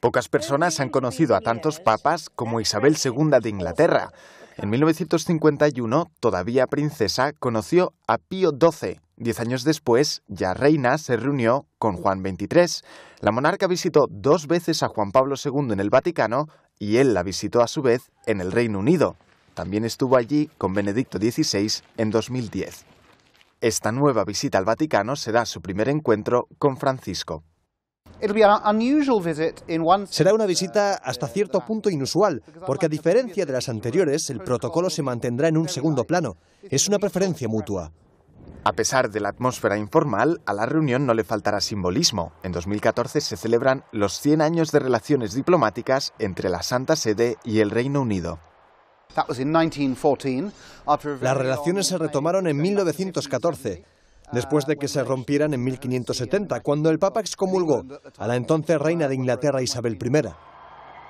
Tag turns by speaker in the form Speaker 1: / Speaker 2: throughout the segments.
Speaker 1: Pocas personas han conocido a tantos papas como Isabel II de Inglaterra. En 1951, todavía princesa, conoció a Pío XII. Diez años después, ya reina, se reunió con Juan XXIII. La monarca visitó dos veces a Juan Pablo II en el Vaticano y él la visitó a su vez en el Reino Unido. También estuvo allí con Benedicto XVI en 2010. Esta nueva visita al Vaticano será su primer encuentro con Francisco.
Speaker 2: Será una visita hasta cierto punto inusual, porque a diferencia de las anteriores, el protocolo se mantendrá en un segundo plano. Es una preferencia mutua. A pesar de la atmósfera informal, a la reunión no le faltará simbolismo. En
Speaker 1: 2014 se celebran los 100 años de relaciones diplomáticas entre la Santa Sede y el Reino
Speaker 2: Unido. Las relaciones se retomaron en 1914 después de que se rompieran en 1570, cuando el Papa excomulgó a la entonces reina de Inglaterra Isabel I.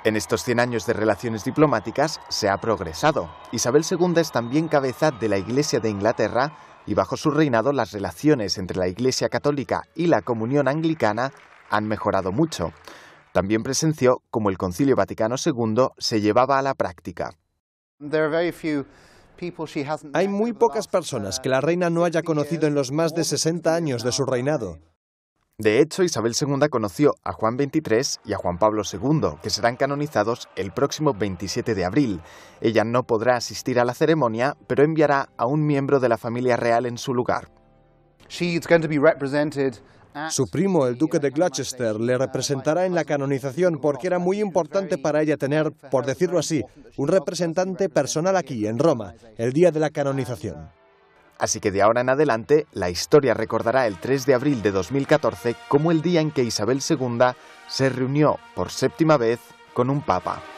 Speaker 2: En
Speaker 1: estos 100 años de relaciones diplomáticas se ha progresado. Isabel II es también cabeza de la Iglesia de Inglaterra y bajo su reinado las relaciones entre la Iglesia Católica y la Comunión Anglicana han mejorado mucho. También presenció cómo el Concilio Vaticano II se llevaba a la
Speaker 2: práctica. Hay muy pocas personas que la uh, reina no haya conocido en los más de 60 años de su reinado. De hecho, Isabel II
Speaker 1: conoció a Juan XXIII y a Juan Pablo II, que serán canonizados el próximo 27 de abril. Ella no podrá asistir a la ceremonia, pero enviará a un miembro de la familia real
Speaker 2: en su lugar. Su primo, el duque de Gloucester, le representará en la canonización porque era muy importante para ella tener, por decirlo así, un representante personal aquí, en Roma, el día de la canonización. Así que
Speaker 1: de ahora en adelante, la historia recordará el 3 de abril de 2014 como el día en que Isabel II se reunió por séptima vez con un papa.